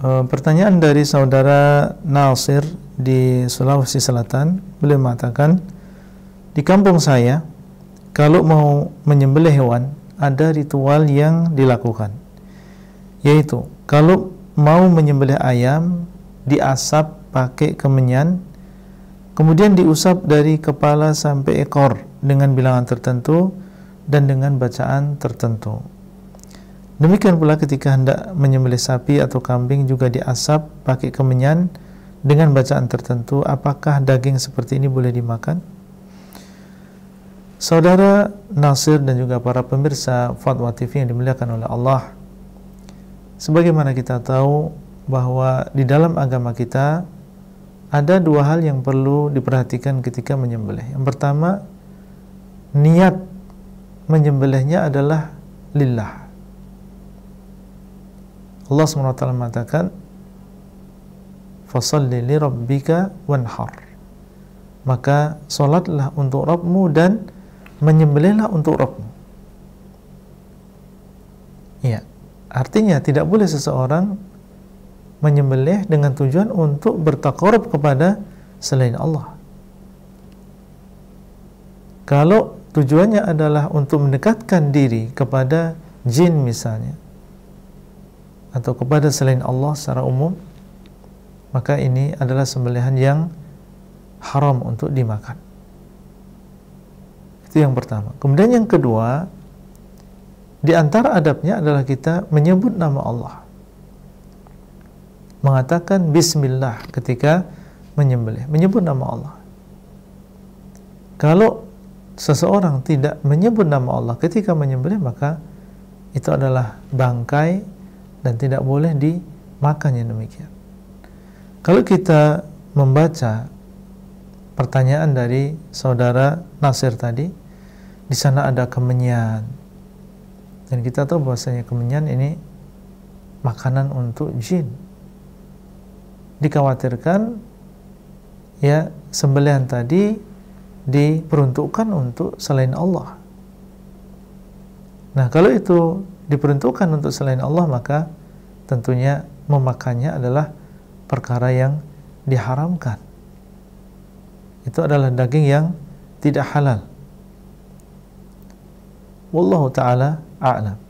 Eh, pertanyaan dari saudara Nasir di Sulawesi Selatan, beliau mengatakan, di kampung saya, kalau mau menyembelih hewan, ada ritual yang dilakukan, yaitu kalau mau menyembelih ayam, diasap pakai kemenyan, kemudian diusap dari kepala sampai ekor dengan bilangan tertentu dan dengan bacaan tertentu. Demikian pula ketika hendak menyembelih sapi atau kambing juga diasap pakai kemenyan dengan bacaan tertentu, apakah daging seperti ini boleh dimakan? Saudara Nasir dan juga para pemirsa Fatwa TV yang dimuliakan oleh Allah, sebagaimana kita tahu bahwa di dalam agama kita ada dua hal yang perlu diperhatikan ketika menyembelih. Yang pertama, niat menyembelihnya adalah lillah Allah SWT mengatakan Fasalli li rabbika wanhar Maka solatlah untuk Rabbmu dan menyembelihlah untuk Rabbmu Ya, Artinya tidak boleh seseorang menyembelih dengan tujuan untuk bertakarub kepada selain Allah kalau tujuannya adalah untuk mendekatkan diri kepada jin misalnya atau kepada selain Allah secara umum maka ini adalah sembelihan yang haram untuk dimakan itu yang pertama kemudian yang kedua di antara adabnya adalah kita menyebut nama Allah mengatakan bismillah ketika menyembelih menyebut nama Allah kalau seseorang tidak menyebut nama Allah ketika menyembelih maka itu adalah bangkai dan tidak boleh dimakannya demikian. Kalau kita membaca pertanyaan dari saudara Nasir tadi, di sana ada kemenyan. Dan kita tahu bahwasanya kemenyan ini makanan untuk jin. Dikhawatirkan ya sembelihan tadi diperuntukkan untuk selain Allah. Nah, kalau itu diperuntukkan untuk selain Allah maka tentunya memakannya adalah perkara yang diharamkan. Itu adalah daging yang tidak halal. Wallahu taala a'lam.